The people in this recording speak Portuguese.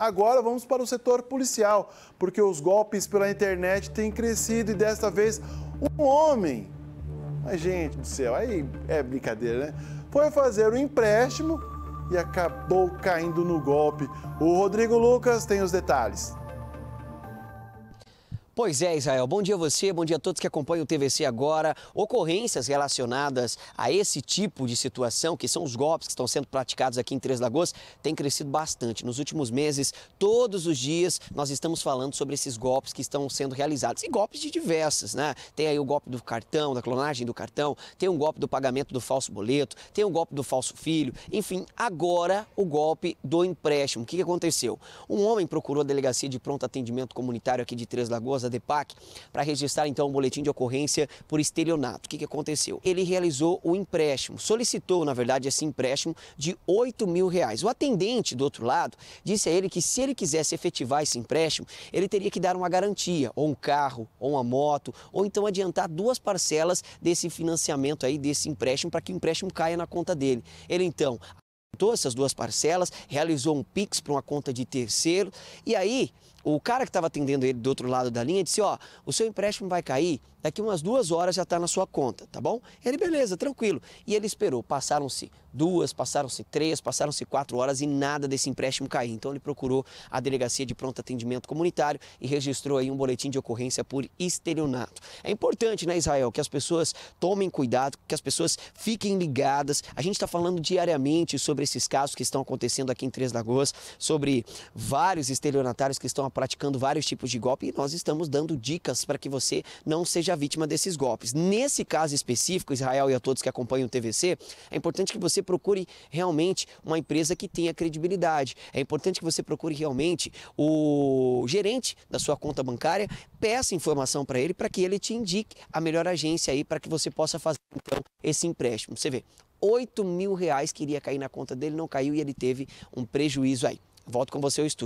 Agora vamos para o setor policial, porque os golpes pela internet têm crescido e desta vez um homem. Mas, gente do céu, aí é brincadeira, né? Foi fazer um empréstimo e acabou caindo no golpe. O Rodrigo Lucas tem os detalhes. Pois é, Israel. Bom dia a você, bom dia a todos que acompanham o TVC agora. Ocorrências relacionadas a esse tipo de situação, que são os golpes que estão sendo praticados aqui em Três Lagoas, tem crescido bastante. Nos últimos meses, todos os dias, nós estamos falando sobre esses golpes que estão sendo realizados. E golpes de diversas, né? Tem aí o golpe do cartão, da clonagem do cartão, tem o um golpe do pagamento do falso boleto, tem o um golpe do falso filho. Enfim, agora o golpe do empréstimo. O que aconteceu? Um homem procurou a delegacia de pronto atendimento comunitário aqui de Três Lagoas, DEPAC para registrar então um boletim de ocorrência por estelionato. O que, que aconteceu? Ele realizou o empréstimo, solicitou, na verdade, esse empréstimo de 8 mil reais. O atendente, do outro lado, disse a ele que se ele quisesse efetivar esse empréstimo, ele teria que dar uma garantia, ou um carro, ou uma moto, ou então adiantar duas parcelas desse financiamento aí, desse empréstimo, para que o empréstimo caia na conta dele. Ele então juntou essas duas parcelas, realizou um Pix para uma conta de terceiro. E aí, o cara que estava atendendo ele do outro lado da linha disse: Ó, o seu empréstimo vai cair, daqui umas duas horas já está na sua conta, tá bom? Ele, beleza, tranquilo. E ele esperou. Passaram-se duas, passaram-se três, passaram-se quatro horas e nada desse empréstimo caiu. Então ele procurou a delegacia de pronto atendimento comunitário e registrou aí um boletim de ocorrência por estelionato. É importante, né, Israel, que as pessoas tomem cuidado, que as pessoas fiquem ligadas. A gente está falando diariamente sobre esses casos que estão acontecendo aqui em Três Lagoas, sobre vários estelionatários que estão praticando vários tipos de golpe e nós estamos dando dicas para que você não seja vítima desses golpes. Nesse caso específico, Israel e a todos que acompanham o TVC, é importante que você você procure realmente uma empresa que tenha credibilidade. É importante que você procure realmente o gerente da sua conta bancária, peça informação para ele para que ele te indique a melhor agência aí para que você possa fazer então esse empréstimo. Você vê, 8 mil reais que iria cair na conta dele, não caiu e ele teve um prejuízo aí. Volto com você ao estúdio.